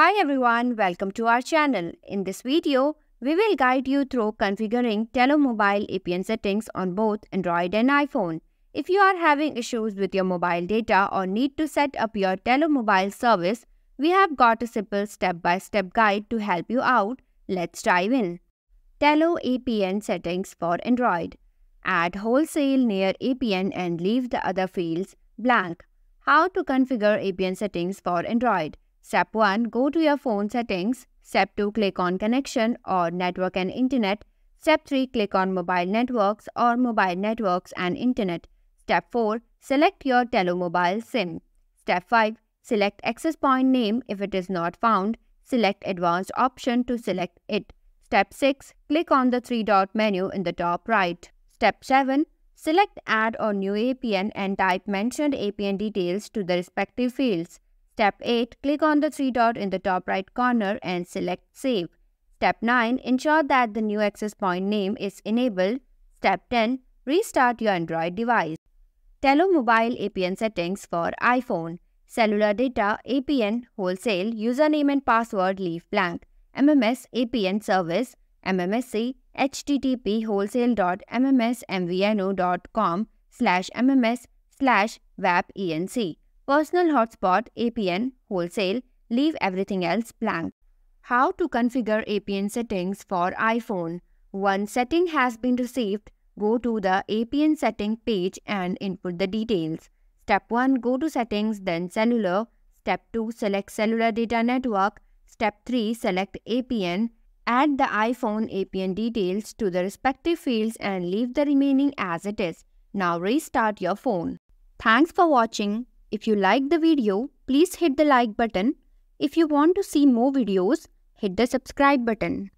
Hi everyone, welcome to our channel. In this video, we will guide you through configuring telemobile APN settings on both Android and iPhone. If you are having issues with your mobile data or need to set up your telemobile service, we have got a simple step-by-step -step guide to help you out. Let's dive in. Telo APN settings for Android. Add wholesale near APN and leave the other fields blank. How to configure APN settings for Android. Step 1, go to your phone settings. Step 2, click on connection or network and internet. Step 3, click on mobile networks or mobile networks and internet. Step 4, select your Telomobile SIM. Step 5, select access point name if it is not found. Select advanced option to select it. Step 6, click on the three dot menu in the top right. Step 7, select add or new APN and type mentioned APN details to the respective fields. Step 8. Click on the three dot in the top right corner and select Save. Step 9. Ensure that the new access point name is enabled. Step 10. Restart your Android device. Telomobile Mobile APN settings for iPhone. Cellular data, APN, wholesale, username and password leave blank. MMS APN service, MMSC, http wholesale.mmsmvno.com slash mms slash wapenc. Personal hotspot, APN, wholesale, leave everything else blank. How to configure APN settings for iPhone. Once setting has been received, go to the APN setting page and input the details. Step 1, go to settings, then cellular. Step 2, select cellular data network. Step 3, select APN. Add the iPhone APN details to the respective fields and leave the remaining as it is. Now restart your phone. Thanks for watching. If you like the video, please hit the like button. If you want to see more videos, hit the subscribe button.